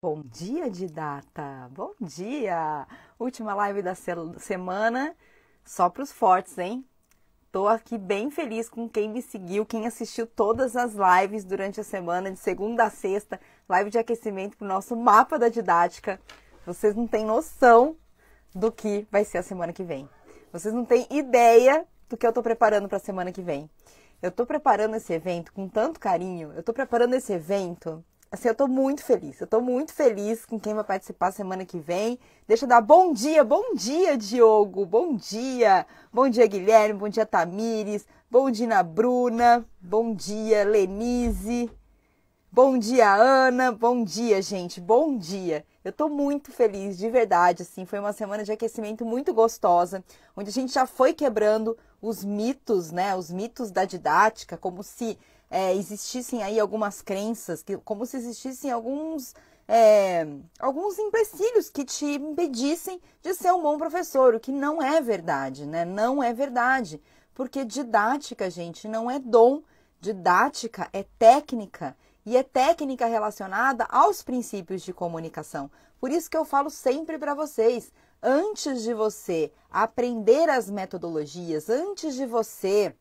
Bom dia, Didata! Bom dia! Última live da semana, só para os fortes, hein? Tô aqui bem feliz com quem me seguiu, quem assistiu todas as lives durante a semana, de segunda a sexta, live de aquecimento para o nosso mapa da didática. Vocês não têm noção do que vai ser a semana que vem. Vocês não têm ideia do que eu estou preparando para a semana que vem. Eu estou preparando esse evento com tanto carinho, eu estou preparando esse evento Assim, eu tô muito feliz. Eu tô muito feliz com quem vai participar semana que vem. Deixa eu dar bom dia, bom dia, Diogo. Bom dia. Bom dia, Guilherme. Bom dia, Tamires. Bom dia, Bruna. Bom dia, Lenise. Bom dia, Ana. Bom dia, gente. Bom dia. Eu tô muito feliz, de verdade, assim. Foi uma semana de aquecimento muito gostosa, onde a gente já foi quebrando os mitos, né? Os mitos da didática, como se é, existissem aí algumas crenças, que, como se existissem alguns é, alguns empecilhos que te impedissem de ser um bom professor, o que não é verdade, né? Não é verdade. Porque didática, gente, não é dom. Didática é técnica. E é técnica relacionada aos princípios de comunicação. Por isso que eu falo sempre para vocês: antes de você aprender as metodologias, antes de você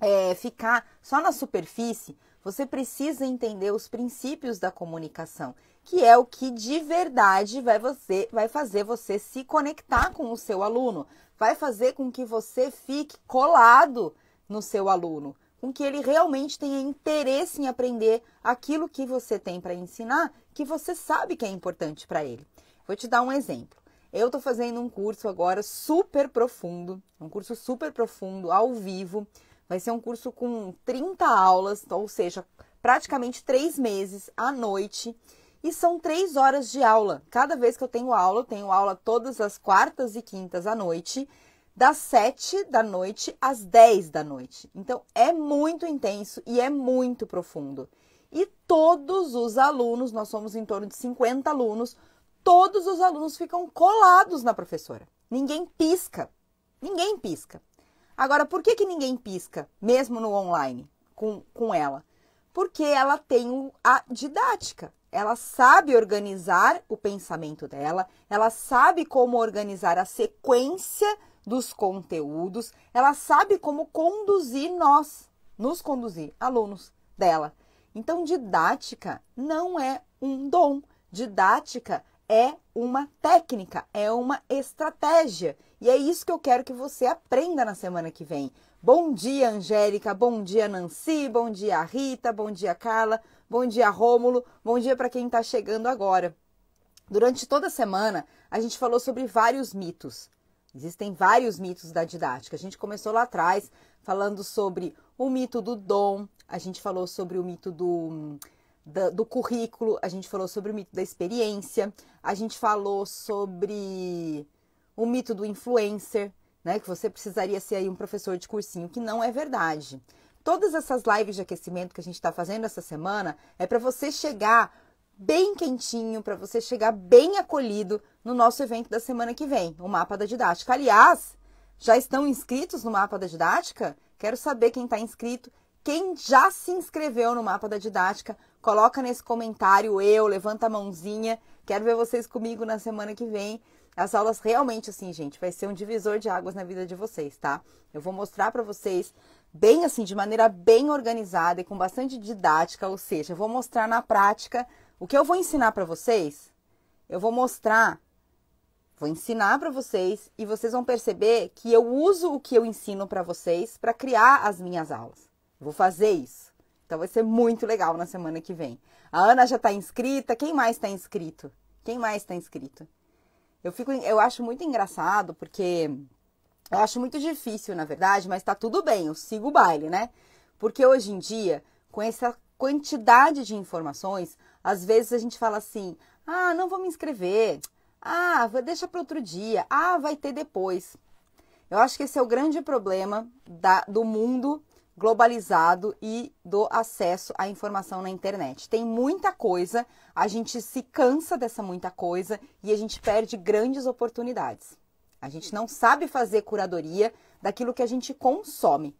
é, ficar só na superfície, você precisa entender os princípios da comunicação, que é o que de verdade vai, você, vai fazer você se conectar com o seu aluno, vai fazer com que você fique colado no seu aluno, com que ele realmente tenha interesse em aprender aquilo que você tem para ensinar, que você sabe que é importante para ele. Vou te dar um exemplo. Eu estou fazendo um curso agora super profundo, um curso super profundo ao vivo, Vai ser um curso com 30 aulas, ou seja, praticamente três meses à noite. E são três horas de aula. Cada vez que eu tenho aula, eu tenho aula todas as quartas e quintas à noite, das 7 da noite às 10 da noite. Então é muito intenso e é muito profundo. E todos os alunos, nós somos em torno de 50 alunos, todos os alunos ficam colados na professora. Ninguém pisca. Ninguém pisca. Agora, por que, que ninguém pisca, mesmo no online, com, com ela? Porque ela tem a didática, ela sabe organizar o pensamento dela, ela sabe como organizar a sequência dos conteúdos, ela sabe como conduzir nós, nos conduzir, alunos dela. Então, didática não é um dom, didática é uma técnica, é uma estratégia. E é isso que eu quero que você aprenda na semana que vem. Bom dia, Angélica. Bom dia, Nancy. Bom dia, Rita. Bom dia, Carla. Bom dia, Rômulo. Bom dia para quem está chegando agora. Durante toda a semana, a gente falou sobre vários mitos. Existem vários mitos da didática. A gente começou lá atrás falando sobre o mito do dom, a gente falou sobre o mito do, do, do currículo, a gente falou sobre o mito da experiência, a gente falou sobre o mito do influencer, né, que você precisaria ser aí um professor de cursinho, que não é verdade. Todas essas lives de aquecimento que a gente está fazendo essa semana é para você chegar bem quentinho, para você chegar bem acolhido no nosso evento da semana que vem, o Mapa da Didática. Aliás, já estão inscritos no Mapa da Didática? Quero saber quem está inscrito, quem já se inscreveu no Mapa da Didática. Coloca nesse comentário eu, levanta a mãozinha. Quero ver vocês comigo na semana que vem. As aulas realmente, assim, gente, vai ser um divisor de águas na vida de vocês, tá? Eu vou mostrar para vocês bem assim, de maneira bem organizada e com bastante didática, ou seja, eu vou mostrar na prática o que eu vou ensinar para vocês. Eu vou mostrar, vou ensinar para vocês e vocês vão perceber que eu uso o que eu ensino para vocês para criar as minhas aulas. vou fazer isso. Então vai ser muito legal na semana que vem. A Ana já está inscrita. Quem mais está inscrito? Quem mais está inscrito? Eu fico, eu acho muito engraçado porque eu acho muito difícil, na verdade, mas tá tudo bem, eu sigo o baile, né? Porque hoje em dia, com essa quantidade de informações, às vezes a gente fala assim: "Ah, não vou me inscrever. Ah, deixa para outro dia. Ah, vai ter depois". Eu acho que esse é o grande problema da, do mundo globalizado e do acesso à informação na internet. Tem muita coisa, a gente se cansa dessa muita coisa e a gente perde grandes oportunidades. A gente não sabe fazer curadoria daquilo que a gente consome.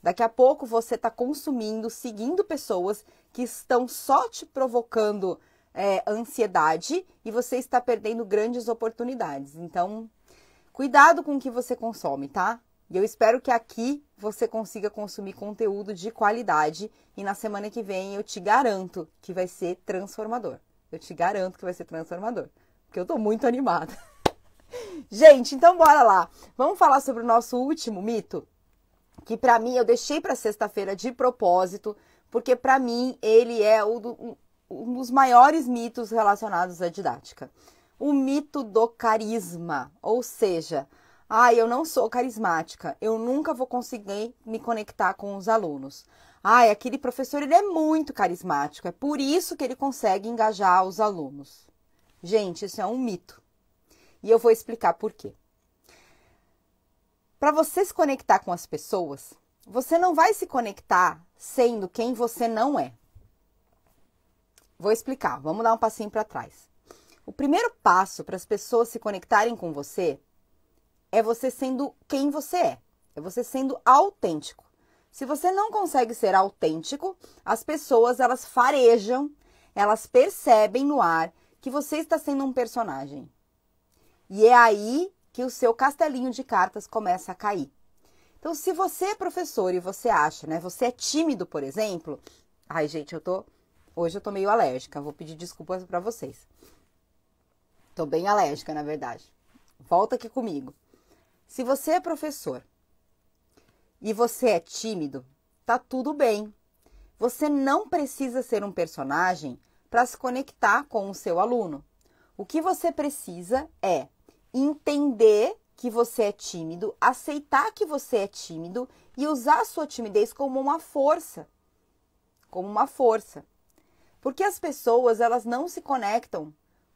Daqui a pouco você está consumindo, seguindo pessoas que estão só te provocando é, ansiedade e você está perdendo grandes oportunidades. Então, cuidado com o que você consome, tá? E eu espero que aqui você consiga consumir conteúdo de qualidade e na semana que vem eu te garanto que vai ser transformador. Eu te garanto que vai ser transformador, porque eu tô muito animada. Gente, então bora lá. Vamos falar sobre o nosso último mito, que para mim eu deixei para sexta-feira de propósito, porque para mim ele é um dos maiores mitos relacionados à didática. O mito do carisma, ou seja, ah, eu não sou carismática, eu nunca vou conseguir me conectar com os alunos. Ah, aquele professor ele é muito carismático, é por isso que ele consegue engajar os alunos. Gente, isso é um mito. E eu vou explicar por quê. Para você se conectar com as pessoas, você não vai se conectar sendo quem você não é. Vou explicar, vamos dar um passinho para trás. O primeiro passo para as pessoas se conectarem com você é você sendo quem você é, é você sendo autêntico. Se você não consegue ser autêntico, as pessoas elas farejam, elas percebem no ar que você está sendo um personagem. E é aí que o seu castelinho de cartas começa a cair. Então, se você é professor e você acha, né, você é tímido, por exemplo, ai gente, eu tô hoje eu tô meio alérgica, vou pedir desculpas para vocês. Tô bem alérgica, na verdade. Volta aqui comigo. Se você é professor e você é tímido, tá tudo bem. Você não precisa ser um personagem para se conectar com o seu aluno. O que você precisa é entender que você é tímido, aceitar que você é tímido e usar a sua timidez como uma força. Como uma força. Porque as pessoas, elas não se conectam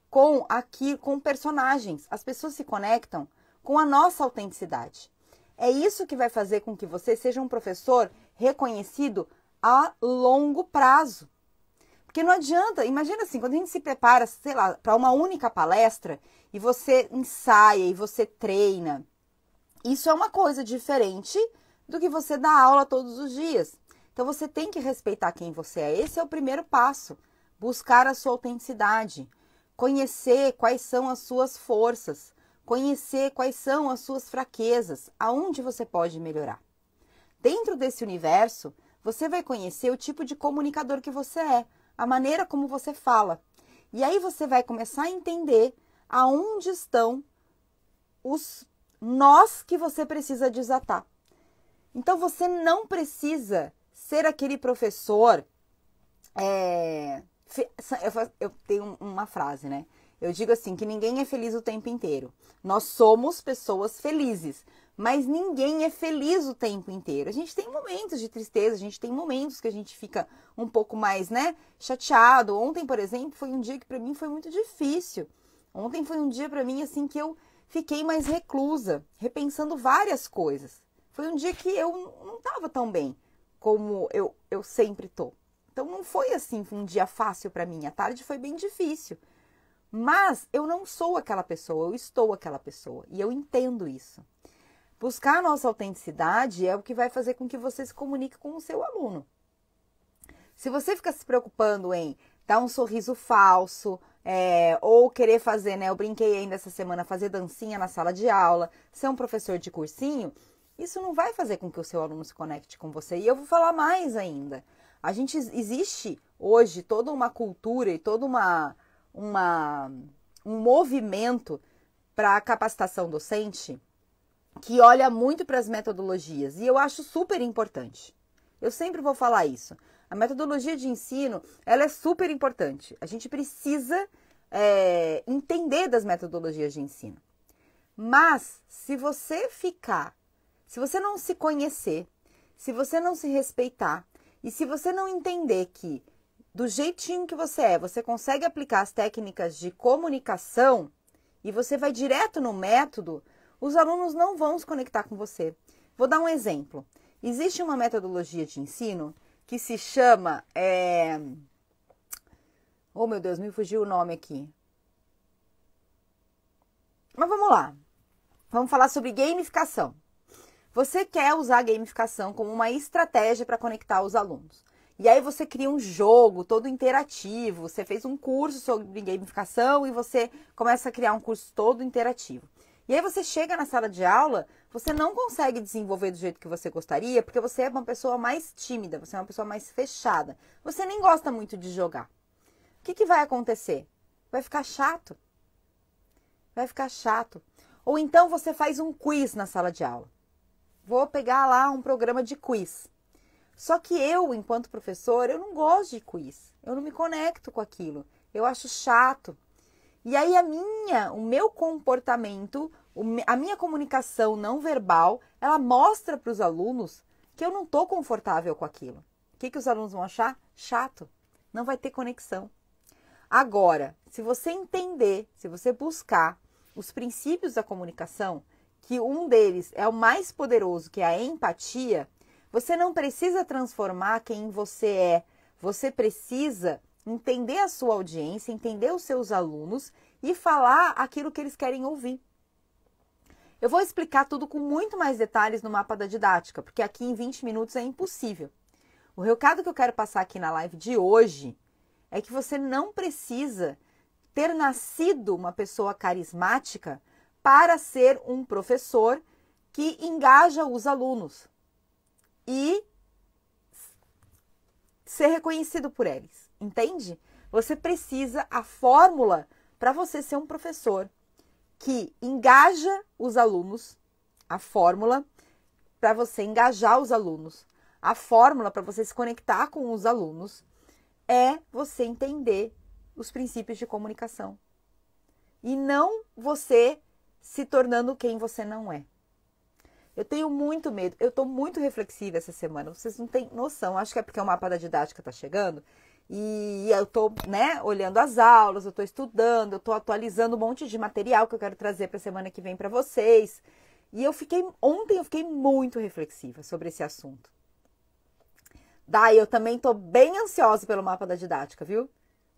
com aqui com personagens. As pessoas se conectam com a nossa autenticidade. É isso que vai fazer com que você seja um professor reconhecido a longo prazo. Porque não adianta, imagina assim, quando a gente se prepara, sei lá, para uma única palestra e você ensaia e você treina, isso é uma coisa diferente do que você dá aula todos os dias. Então você tem que respeitar quem você é. Esse é o primeiro passo. Buscar a sua autenticidade, conhecer quais são as suas forças, conhecer quais são as suas fraquezas, aonde você pode melhorar. Dentro desse universo, você vai conhecer o tipo de comunicador que você é, a maneira como você fala. E aí você vai começar a entender aonde estão os nós que você precisa desatar. Então você não precisa ser aquele professor. É, eu tenho uma frase, né? Eu digo assim que ninguém é feliz o tempo inteiro. Nós somos pessoas felizes, mas ninguém é feliz o tempo inteiro. A gente tem momentos de tristeza, a gente tem momentos que a gente fica um pouco mais, né, chateado. Ontem, por exemplo, foi um dia que para mim foi muito difícil. Ontem foi um dia para mim assim que eu fiquei mais reclusa, repensando várias coisas. Foi um dia que eu não estava tão bem como eu, eu sempre tô. Então não foi assim um dia fácil para mim. A tarde foi bem difícil. Mas eu não sou aquela pessoa, eu estou aquela pessoa e eu entendo isso. Buscar a nossa autenticidade é o que vai fazer com que você se comunique com o seu aluno. Se você fica se preocupando em dar um sorriso falso, é, ou querer fazer, né? Eu brinquei ainda essa semana, fazer dancinha na sala de aula, ser um professor de cursinho, isso não vai fazer com que o seu aluno se conecte com você. E eu vou falar mais ainda. A gente existe hoje toda uma cultura e toda uma uma, um movimento para a capacitação docente que olha muito para as metodologias e eu acho super importante. Eu sempre vou falar isso. A metodologia de ensino ela é super importante. A gente precisa é, entender das metodologias de ensino. Mas se você ficar, se você não se conhecer, se você não se respeitar e se você não entender que do jeitinho que você é, você consegue aplicar as técnicas de comunicação e você vai direto no método, os alunos não vão se conectar com você. Vou dar um exemplo. Existe uma metodologia de ensino que se chama. É... Oh meu Deus, me fugiu o nome aqui. Mas vamos lá. Vamos falar sobre gamificação. Você quer usar a gamificação como uma estratégia para conectar os alunos. E aí você cria um jogo todo interativo. Você fez um curso sobre gamificação e você começa a criar um curso todo interativo. E aí você chega na sala de aula, você não consegue desenvolver do jeito que você gostaria, porque você é uma pessoa mais tímida, você é uma pessoa mais fechada. Você nem gosta muito de jogar. O que, que vai acontecer? Vai ficar chato. Vai ficar chato. Ou então você faz um quiz na sala de aula. Vou pegar lá um programa de quiz. Só que eu, enquanto professor, eu não gosto de quiz. Eu não me conecto com aquilo. Eu acho chato. E aí a minha, o meu comportamento, a minha comunicação não verbal, ela mostra para os alunos que eu não estou confortável com aquilo. O que, que os alunos vão achar? Chato. Não vai ter conexão. Agora, se você entender, se você buscar os princípios da comunicação, que um deles é o mais poderoso, que é a empatia, você não precisa transformar quem você é. Você precisa entender a sua audiência, entender os seus alunos e falar aquilo que eles querem ouvir. Eu vou explicar tudo com muito mais detalhes no mapa da didática, porque aqui em 20 minutos é impossível. O recado que eu quero passar aqui na live de hoje é que você não precisa ter nascido uma pessoa carismática para ser um professor que engaja os alunos e ser reconhecido por eles, entende? Você precisa a fórmula para você ser um professor que engaja os alunos, a fórmula para você engajar os alunos, a fórmula para você se conectar com os alunos é você entender os princípios de comunicação e não você se tornando quem você não é. Eu tenho muito medo. Eu estou muito reflexiva essa semana. Vocês não têm noção. Acho que é porque o mapa da didática está chegando. E eu estou, né, olhando as aulas, eu estou estudando, eu estou atualizando um monte de material que eu quero trazer para a semana que vem para vocês. E eu fiquei ontem eu fiquei muito reflexiva sobre esse assunto. Daí eu também estou bem ansiosa pelo mapa da didática, viu?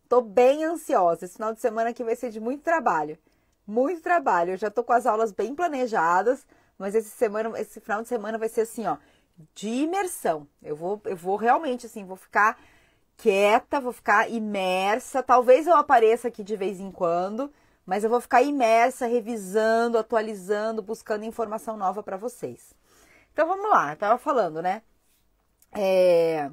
Estou bem ansiosa. Esse final de semana aqui vai ser de muito trabalho. Muito trabalho. Eu já estou com as aulas bem planejadas mas esse semana, esse final de semana vai ser assim, ó, de imersão. Eu vou, eu vou realmente assim, vou ficar quieta, vou ficar imersa. Talvez eu apareça aqui de vez em quando, mas eu vou ficar imersa, revisando, atualizando, buscando informação nova para vocês. Então vamos lá, eu tava falando, né? É...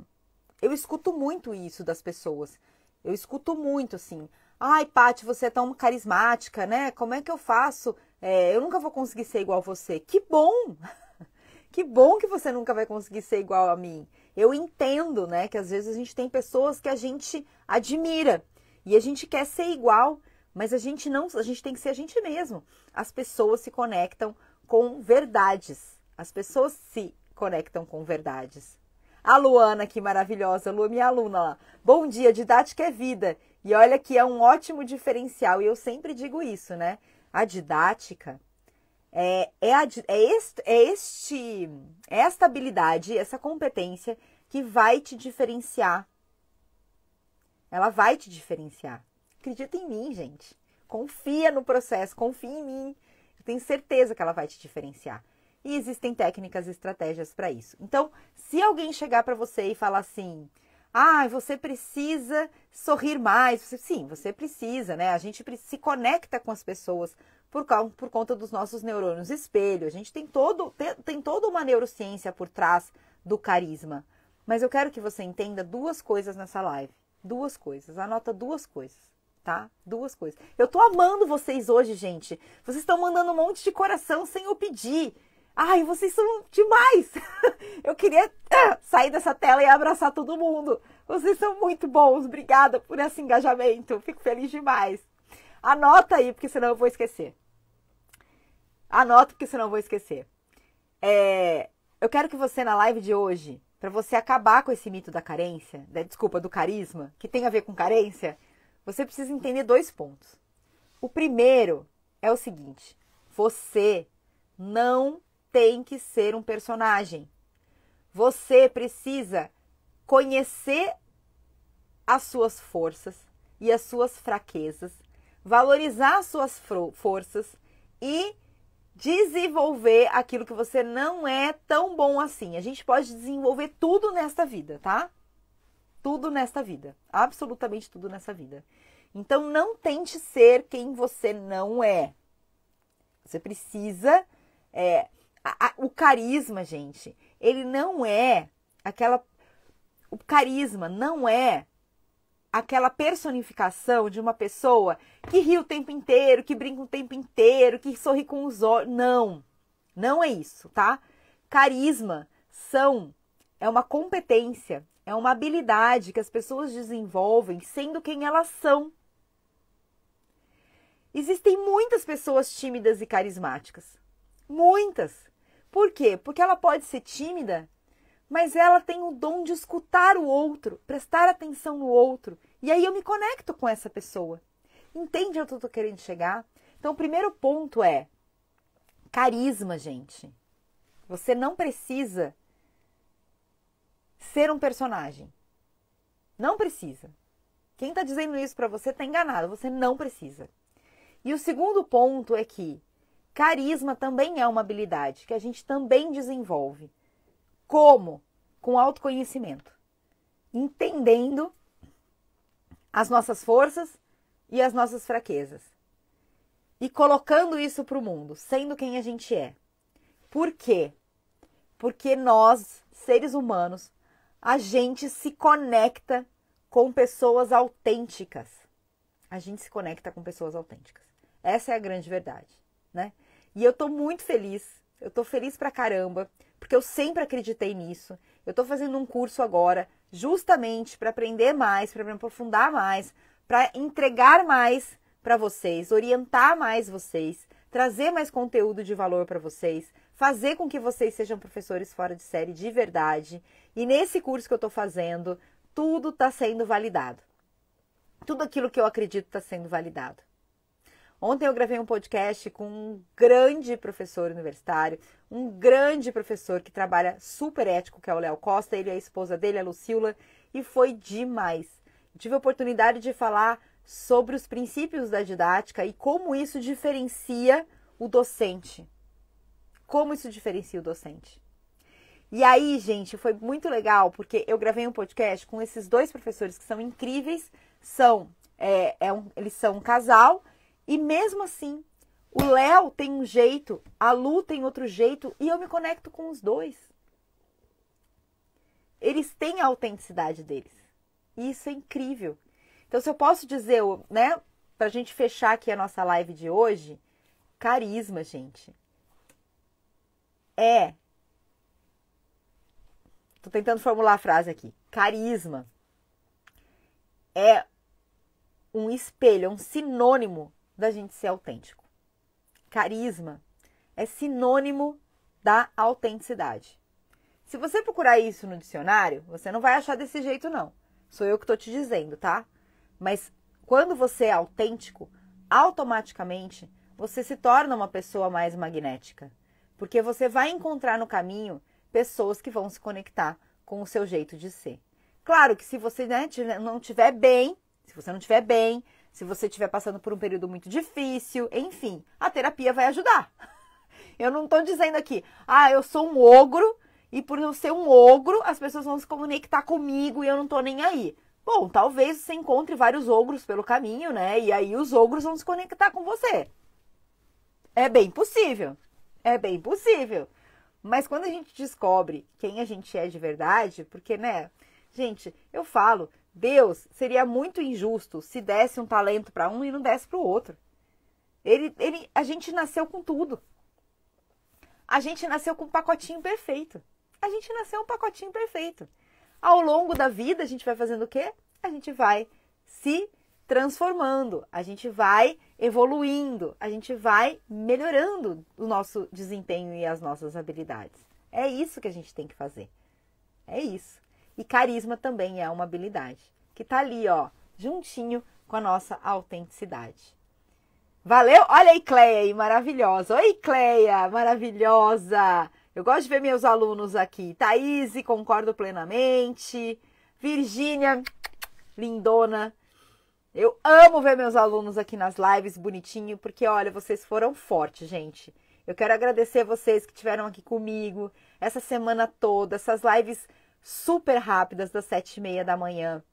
eu escuto muito isso das pessoas. Eu escuto muito assim. Ai, Paty, você é tão carismática, né? Como é que eu faço é, eu nunca vou conseguir ser igual a você. Que bom! Que bom que você nunca vai conseguir ser igual a mim. Eu entendo, né, que às vezes a gente tem pessoas que a gente admira e a gente quer ser igual, mas a gente não, a gente tem que ser a gente mesmo. As pessoas se conectam com verdades. As pessoas se conectam com verdades. A Luana, que maravilhosa, Lu, minha aluna lá. Bom dia, didática é vida. E olha que é um ótimo diferencial, e eu sempre digo isso, né? a didática, é, é, a, é, este, é este, é esta habilidade, essa competência que vai te diferenciar. Ela vai te diferenciar. Acredita em mim, gente. Confia no processo, confia em mim. Eu tenho certeza que ela vai te diferenciar. E existem técnicas e estratégias para isso. Então, se alguém chegar para você e falar assim, ah, você precisa sorrir mais. Sim, você precisa, né? A gente se conecta com as pessoas por, causa, por conta dos nossos neurônios espelho. A gente tem, todo, tem, tem toda uma neurociência por trás do carisma. Mas eu quero que você entenda duas coisas nessa live. Duas coisas. Anota duas coisas tá? Duas coisas. Eu tô amando vocês hoje, gente. Vocês estão mandando um monte de coração sem eu pedir. Ai, vocês são demais! Eu queria ah, sair dessa tela e abraçar todo mundo. Vocês são muito bons, obrigada por esse engajamento. Fico feliz demais. Anota aí, porque senão eu vou esquecer. Anota, porque senão eu vou esquecer. É, eu quero que você, na live de hoje, para você acabar com esse mito da carência, da, né, desculpa, do carisma, que tem a ver com carência, você precisa entender dois pontos. O primeiro é o seguinte: você não tem que ser um personagem. Você precisa conhecer as suas forças e as suas fraquezas, valorizar as suas forças e desenvolver aquilo que você não é tão bom assim. A gente pode desenvolver tudo nesta vida, tá? Tudo nesta vida, absolutamente tudo nessa vida. Então não tente ser quem você não é. Você precisa é, a, o carisma, gente, ele não é aquela. O carisma não é aquela personificação de uma pessoa que ri o tempo inteiro, que brinca o tempo inteiro, que sorri com os olhos. Não, não é isso, tá? Carisma são é uma competência, é uma habilidade que as pessoas desenvolvem sendo quem elas são. Existem muitas pessoas tímidas e carismáticas. Muitas. Por quê? Porque ela pode ser tímida, mas ela tem o dom de escutar o outro, prestar atenção no outro. E aí eu me conecto com essa pessoa. Entende onde eu estou querendo chegar? Então, o primeiro ponto é carisma, gente. Você não precisa ser um personagem. Não precisa. Quem está dizendo isso para você está enganado. Você não precisa. E o segundo ponto é que Carisma também é uma habilidade que a gente também desenvolve. Como? Com autoconhecimento. Entendendo as nossas forças e as nossas fraquezas. E colocando isso para o mundo, sendo quem a gente é. Por quê? Porque nós, seres humanos, a gente se conecta com pessoas autênticas. A gente se conecta com pessoas autênticas. Essa é a grande verdade, né? E eu tô muito feliz. Eu tô feliz pra caramba, porque eu sempre acreditei nisso. Eu tô fazendo um curso agora, justamente para aprender mais, para me aprofundar mais, para entregar mais para vocês, orientar mais vocês, trazer mais conteúdo de valor para vocês, fazer com que vocês sejam professores fora de série de verdade. E nesse curso que eu estou fazendo, tudo está sendo validado. Tudo aquilo que eu acredito está sendo validado. Ontem eu gravei um podcast com um grande professor universitário, um grande professor que trabalha super ético, que é o Léo Costa, ele é a esposa dele, a Lucila, e foi demais. tive a oportunidade de falar sobre os princípios da didática e como isso diferencia o docente. Como isso diferencia o docente. E aí, gente, foi muito legal porque eu gravei um podcast com esses dois professores que são incríveis. São, é, é um, eles são um casal e mesmo assim, o Léo tem um jeito, a Lu tem outro jeito e eu me conecto com os dois. Eles têm a autenticidade deles. E isso é incrível. Então, se eu posso dizer, né, pra gente fechar aqui a nossa live de hoje, carisma, gente. É. Tô tentando formular a frase aqui. Carisma é um espelho, é um sinônimo da gente ser autêntico. Carisma é sinônimo da autenticidade. Se você procurar isso no dicionário, você não vai achar desse jeito, não. Sou eu que estou te dizendo, tá? Mas quando você é autêntico, automaticamente você se torna uma pessoa mais magnética. Porque você vai encontrar no caminho pessoas que vão se conectar com o seu jeito de ser. Claro que se você né, não estiver bem, se você não estiver bem, se você estiver passando por um período muito difícil, enfim, a terapia vai ajudar. Eu não estou dizendo aqui, ah, eu sou um ogro e por eu ser um ogro, as pessoas vão se conectar comigo e eu não estou nem aí. Bom, talvez você encontre vários ogros pelo caminho, né? E aí os ogros vão se conectar com você. É bem possível. É bem possível. Mas quando a gente descobre quem a gente é de verdade, porque, né? Gente, eu falo, Deus seria muito injusto se desse um talento para um e não desse para o outro. Ele, ele, a gente nasceu com tudo. A gente nasceu com um pacotinho perfeito. A gente nasceu um pacotinho perfeito. Ao longo da vida, a gente vai fazendo o quê? A gente vai se transformando, a gente vai evoluindo, a gente vai melhorando o nosso desempenho e as nossas habilidades. É isso que a gente tem que fazer. É isso. E carisma também é uma habilidade que tá ali, ó, juntinho com a nossa autenticidade. Valeu? Olha aí, Cleia, aí, maravilhosa. Oi, Cleia, maravilhosa. Eu gosto de ver meus alunos aqui. Thaís, concordo plenamente. Virgínia, lindona. Eu amo ver meus alunos aqui nas lives, bonitinho, porque olha, vocês foram fortes, gente. Eu quero agradecer vocês que estiveram aqui comigo essa semana toda, essas lives super rápidas das sete e meia da manhã.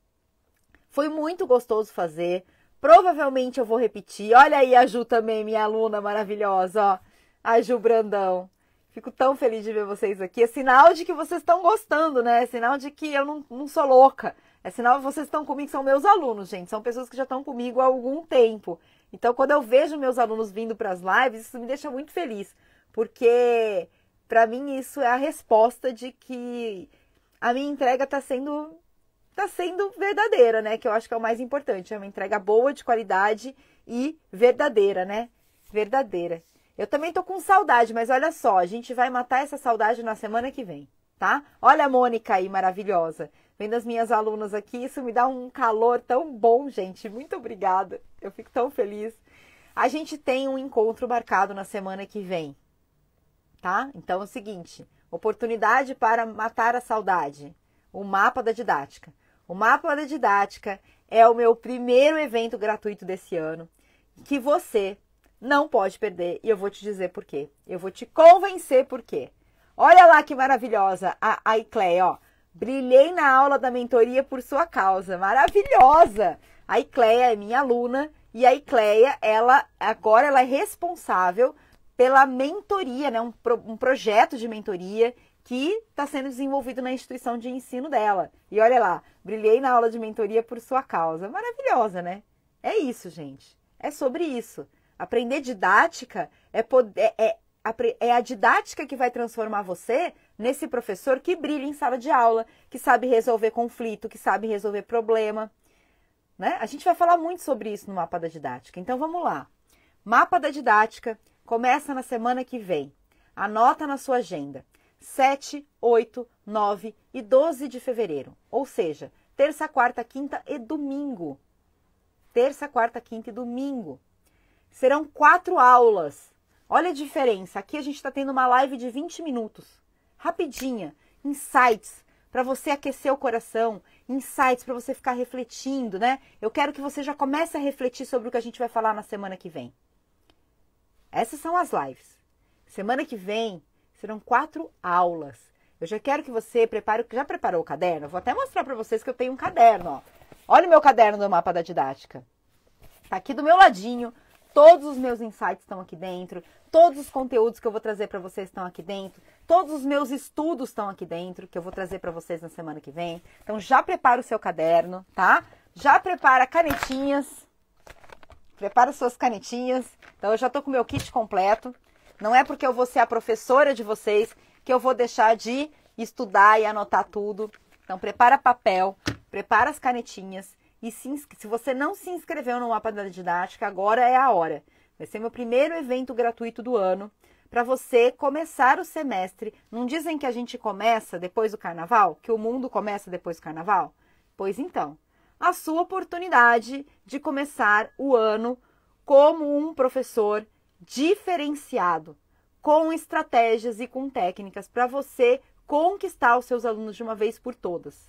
Foi muito gostoso fazer. Provavelmente eu vou repetir. Olha aí a Ju também, minha aluna maravilhosa, ó. A Ju Brandão. Fico tão feliz de ver vocês aqui. É sinal de que vocês estão gostando, né? É sinal de que eu não, não sou louca. É sinal de que vocês estão comigo, são meus alunos, gente. São pessoas que já estão comigo há algum tempo. Então, quando eu vejo meus alunos vindo para as lives, isso me deixa muito feliz. Porque, para mim, isso é a resposta de que a minha entrega está sendo tá sendo verdadeira, né? Que eu acho que é o mais importante, é uma entrega boa, de qualidade e verdadeira, né? Verdadeira. Eu também tô com saudade, mas olha só, a gente vai matar essa saudade na semana que vem, tá? Olha a Mônica aí, maravilhosa. Vendo as minhas alunas aqui, isso me dá um calor tão bom, gente. Muito obrigada. Eu fico tão feliz. A gente tem um encontro marcado na semana que vem, tá? Então é o seguinte, Oportunidade para matar a saudade. O mapa da didática. O mapa da didática é o meu primeiro evento gratuito desse ano que você não pode perder e eu vou te dizer por quê. Eu vou te convencer por quê. Olha lá que maravilhosa a Aiclé, ó. Brilhei na aula da mentoria por sua causa. Maravilhosa! A Icleia é minha aluna e a Icleia, ela agora ela é responsável pela mentoria, né? um, pro, um projeto de mentoria que está sendo desenvolvido na instituição de ensino dela. E olha lá, brilhei na aula de mentoria por sua causa. Maravilhosa, né? É isso, gente. É sobre isso. Aprender didática é, poder, é, é, é a didática que vai transformar você nesse professor que brilha em sala de aula, que sabe resolver conflito, que sabe resolver problema. Né? A gente vai falar muito sobre isso no mapa da didática. Então vamos lá. Mapa da didática Começa na semana que vem. Anota na sua agenda. 7, 8, 9 e 12 de fevereiro. Ou seja, terça, quarta, quinta e domingo. Terça, quarta, quinta e domingo. Serão quatro aulas. Olha a diferença. Aqui a gente está tendo uma live de 20 minutos. Rapidinha. Insights para você aquecer o coração, insights para você ficar refletindo, né? Eu quero que você já comece a refletir sobre o que a gente vai falar na semana que vem. Essas são as lives. Semana que vem serão quatro aulas. Eu já quero que você prepare. Já preparou o caderno? vou até mostrar para vocês que eu tenho um caderno. Ó. Olha o meu caderno do mapa da didática. Tá aqui do meu ladinho. Todos os meus insights estão aqui dentro, todos os conteúdos que eu vou trazer para vocês estão aqui dentro, todos os meus estudos estão aqui dentro que eu vou trazer para vocês na semana que vem. Então já prepara o seu caderno, tá? Já prepara canetinhas, prepara suas canetinhas. Então eu já estou com meu kit completo. Não é porque eu vou ser a professora de vocês que eu vou deixar de estudar e anotar tudo. Então prepara papel, prepara as canetinhas e se, se você não se inscreveu no mapa da didática, agora é a hora. Vai ser meu primeiro evento gratuito do ano para você começar o semestre. Não dizem que a gente começa depois do carnaval? Que o mundo começa depois do carnaval? Pois então, a sua oportunidade de começar o ano como um professor diferenciado, com estratégias e com técnicas para você conquistar os seus alunos de uma vez por todas.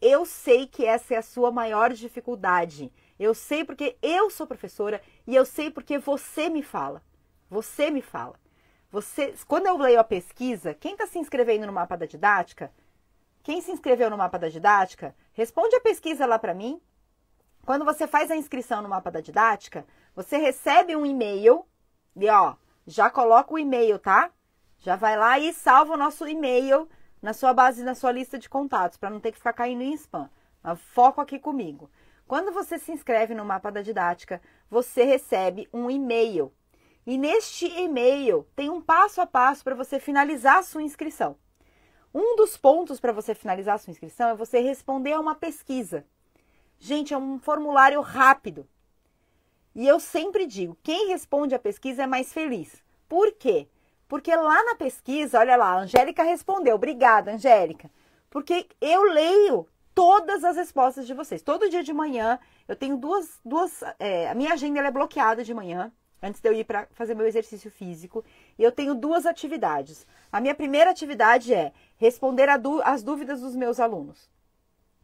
Eu sei que essa é a sua maior dificuldade. Eu sei porque eu sou professora e eu sei porque você me fala. Você me fala. Você, quando eu leio a pesquisa, quem está se inscrevendo no mapa da didática, quem se inscreveu no mapa da didática, Responde a pesquisa lá para mim. Quando você faz a inscrição no mapa da didática, você recebe um e-mail e ó, já coloca o e-mail, tá? Já vai lá e salva o nosso e-mail na sua base, na sua lista de contatos, para não ter que ficar caindo em spam. Mas foco aqui comigo. Quando você se inscreve no mapa da didática, você recebe um e-mail. E neste e-mail tem um passo a passo para você finalizar a sua inscrição. Um dos pontos para você finalizar a sua inscrição é você responder a uma pesquisa. Gente, é um formulário rápido. E eu sempre digo, quem responde a pesquisa é mais feliz. Por quê? Porque lá na pesquisa, olha lá, a Angélica respondeu. Obrigada, Angélica. Porque eu leio todas as respostas de vocês. Todo dia de manhã, eu tenho duas. duas é, a minha agenda é bloqueada de manhã, antes de eu ir para fazer meu exercício físico. E eu tenho duas atividades. A minha primeira atividade é responder às dúvidas dos meus alunos.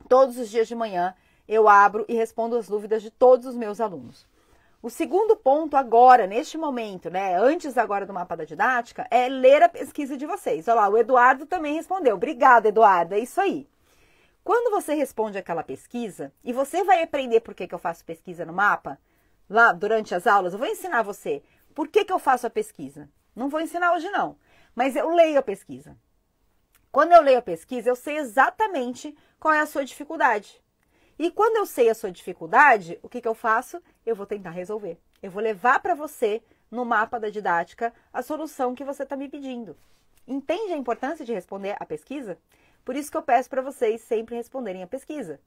Todos os dias de manhã eu abro e respondo as dúvidas de todos os meus alunos. O segundo ponto agora, neste momento, né, antes agora do mapa da didática, é ler a pesquisa de vocês. Olha lá, o Eduardo também respondeu. Obrigada, Eduardo, é isso aí. Quando você responde aquela pesquisa, e você vai aprender por que, que eu faço pesquisa no mapa, lá durante as aulas, eu vou ensinar você por que, que eu faço a pesquisa. Não vou ensinar hoje, não, mas eu leio a pesquisa. Quando eu leio a pesquisa, eu sei exatamente qual é a sua dificuldade. E quando eu sei a sua dificuldade, o que, que eu faço? Eu vou tentar resolver. Eu vou levar para você, no mapa da didática, a solução que você está me pedindo. Entende a importância de responder a pesquisa? Por isso que eu peço para vocês sempre responderem a pesquisa.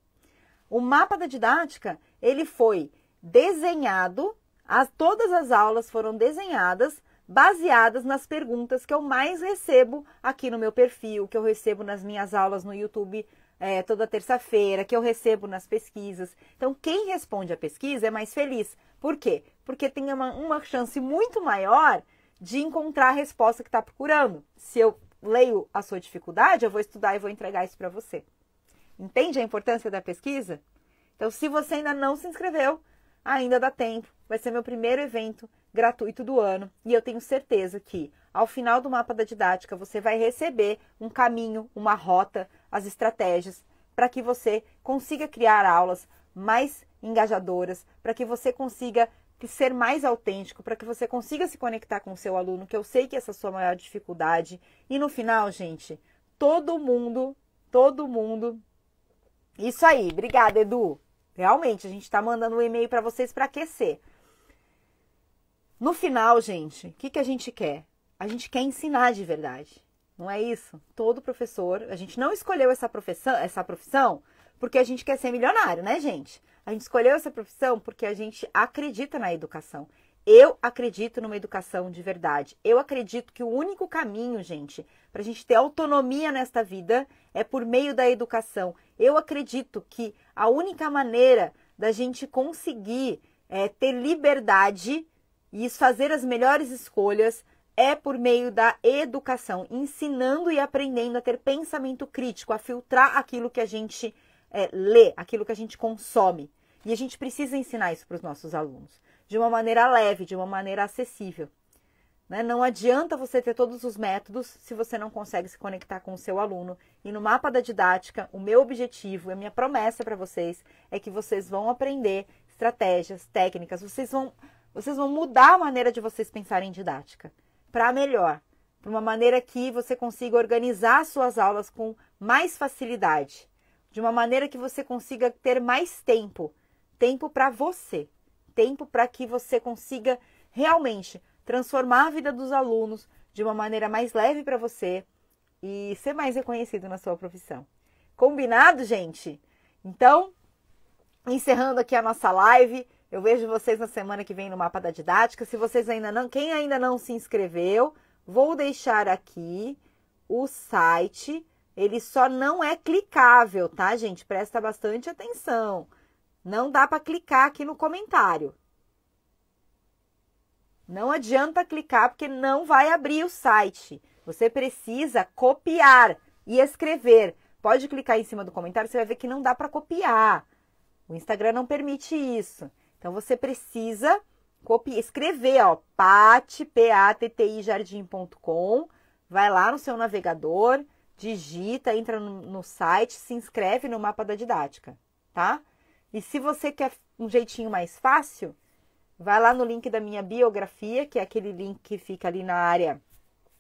O mapa da didática, ele foi desenhado, as, todas as aulas foram desenhadas baseadas nas perguntas que eu mais recebo aqui no meu perfil, que eu recebo nas minhas aulas no YouTube é, toda terça-feira, que eu recebo nas pesquisas. Então, quem responde a pesquisa é mais feliz. Por quê? Porque tem uma, uma chance muito maior de encontrar a resposta que está procurando. Se eu leio a sua dificuldade, eu vou estudar e vou entregar isso para você. Entende a importância da pesquisa? Então, se você ainda não se inscreveu, ainda dá tempo. Vai ser meu primeiro evento gratuito do ano e eu tenho certeza que ao final do mapa da didática você vai receber um caminho, uma rota, as estratégias para que você consiga criar aulas mais engajadoras, para que você consiga ser mais autêntico, para que você consiga se conectar com o seu aluno, que eu sei que essa é a sua maior dificuldade. E no final, gente, todo mundo, todo mundo. Isso aí, obrigada, Edu. Realmente, a gente está mandando um e-mail para vocês para aquecer. No final, gente, o que, que a gente quer? A gente quer ensinar de verdade. Não é isso? Todo professor, a gente não escolheu essa profissão, essa profissão porque a gente quer ser milionário, né, gente? A gente escolheu essa profissão porque a gente acredita na educação. Eu acredito numa educação de verdade. Eu acredito que o único caminho, gente, para a gente ter autonomia nesta vida é por meio da educação. Eu acredito que a única maneira da gente conseguir é, ter liberdade e fazer as melhores escolhas é por meio da educação, ensinando e aprendendo a ter pensamento crítico, a filtrar aquilo que a gente é, lê, aquilo que a gente consome. E a gente precisa ensinar isso para os nossos alunos, de uma maneira leve, de uma maneira acessível. Né? Não adianta você ter todos os métodos se você não consegue se conectar com o seu aluno. E no mapa da didática, o meu objetivo, a minha promessa para vocês é que vocês vão aprender estratégias, técnicas, vocês vão vocês vão mudar a maneira de vocês pensarem didática para melhor, para uma maneira que você consiga organizar suas aulas com mais facilidade, de uma maneira que você consiga ter mais tempo, tempo para você, tempo para que você consiga realmente transformar a vida dos alunos de uma maneira mais leve para você e ser mais reconhecido na sua profissão. Combinado, gente? Então, encerrando aqui a nossa live, eu vejo vocês na semana que vem no mapa da didática. Se vocês ainda não, quem ainda não se inscreveu, vou deixar aqui o site. Ele só não é clicável, tá, gente? Presta bastante atenção. Não dá para clicar aqui no comentário. Não adianta clicar porque não vai abrir o site. Você precisa copiar e escrever. Pode clicar em cima do comentário, você vai ver que não dá para copiar. O Instagram não permite isso. Então, você precisa copiar, escrever, ó, pat, p-a-t-t-i, jardim.com, vai lá no seu navegador, digita, entra no, no, site, se inscreve no mapa da didática, tá? E se você quer um jeitinho mais fácil, vai lá no link da minha biografia, que é aquele link que fica ali na área,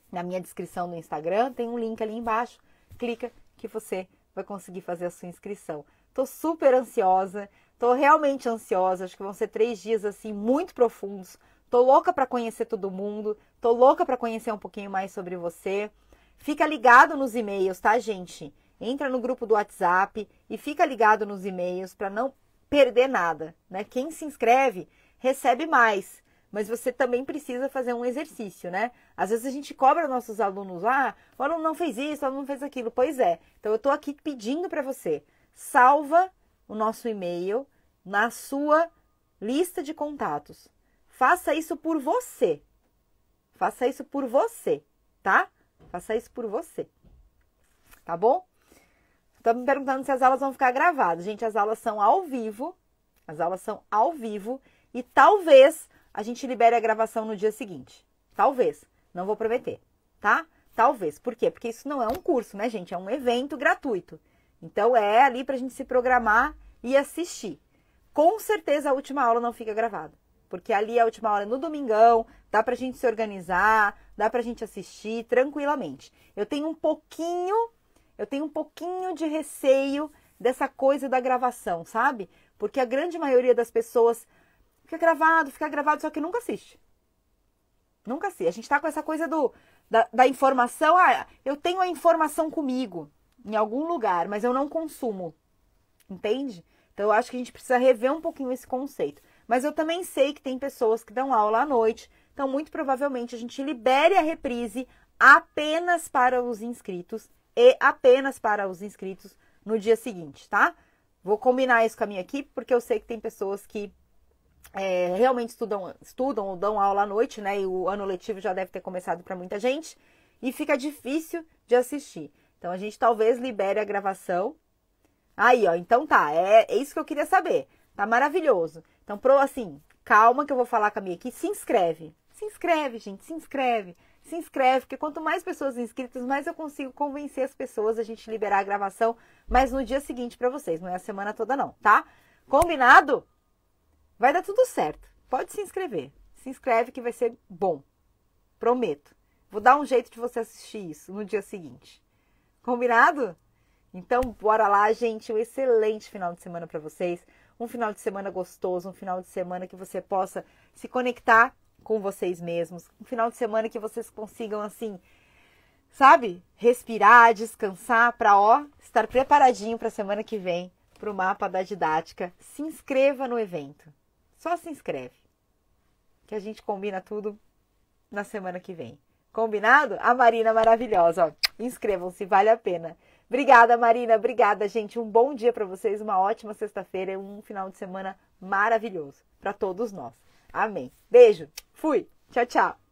na minha descrição do Instagram, tem um link ali embaixo, clica que você vai conseguir fazer a sua inscrição. Tô super ansiosa, Tô realmente ansiosa, acho que vão ser três dias assim muito profundos. Tô louca para conhecer todo mundo, tô louca para conhecer um pouquinho mais sobre você. Fica ligado nos e-mails, tá, gente? Entra no grupo do WhatsApp e fica ligado nos e-mails para não perder nada, né? Quem se inscreve recebe mais, mas você também precisa fazer um exercício, né? Às vezes a gente cobra nossos alunos, ah, o aluno não fez isso, o aluno não fez aquilo. Pois é. Então eu tô aqui pedindo para você, salva o nosso e-mail na sua lista de contatos. Faça isso por você. Faça isso por você, tá? Faça isso por você. Tá bom? Estou me perguntando se as aulas vão ficar gravadas. Gente, as aulas são ao vivo. As aulas são ao vivo. E talvez a gente libere a gravação no dia seguinte. Talvez. Não vou prometer, tá? Talvez. Por quê? Porque isso não é um curso, né, gente? É um evento gratuito. Então é ali para a gente se programar e assistir com certeza a última aula não fica gravada. Porque ali a última aula é no domingão, dá pra gente se organizar, dá pra gente assistir tranquilamente. Eu tenho um pouquinho, eu tenho um pouquinho de receio dessa coisa da gravação, sabe? Porque a grande maioria das pessoas fica gravado, fica gravado, só que nunca assiste. Nunca assiste. A gente tá com essa coisa do da, da informação, ah, eu tenho a informação comigo em algum lugar, mas eu não consumo. Entende? Então eu acho que a gente precisa rever um pouquinho esse conceito. Mas eu também sei que tem pessoas que dão aula à noite, então muito provavelmente a gente libere a reprise apenas para os inscritos e apenas para os inscritos no dia seguinte, tá? Vou combinar isso com a minha equipe, porque eu sei que tem pessoas que é, realmente estudam, estudam ou dão aula à noite, né? E o ano letivo já deve ter começado para muita gente e fica difícil de assistir. Então a gente talvez libere a gravação Aí, ó, então tá, é, é isso que eu queria saber. Tá maravilhoso. Então, pro assim, calma que eu vou falar com a minha aqui, se inscreve. Se inscreve, gente, se inscreve. Se inscreve, porque quanto mais pessoas inscritas, mais eu consigo convencer as pessoas a gente liberar a gravação, mas no dia seguinte para vocês, não é a semana toda não, tá? Combinado? Vai dar tudo certo. Pode se inscrever. Se inscreve que vai ser bom. Prometo. Vou dar um jeito de você assistir isso no dia seguinte. Combinado? Então, bora lá, gente. Um excelente final de semana para vocês. Um final de semana gostoso, um final de semana que você possa se conectar com vocês mesmos. Um final de semana que vocês consigam, assim, sabe? Respirar, descansar, para ó, estar preparadinho para a semana que vem, para o mapa da didática. Se inscreva no evento. Só se inscreve. Que a gente combina tudo na semana que vem. Combinado? A Marina maravilhosa, Inscrevam-se, vale a pena. Obrigada, Marina. Obrigada, gente. Um bom dia para vocês, uma ótima sexta-feira e um final de semana maravilhoso para todos nós. Amém. Beijo. Fui. Tchau, tchau.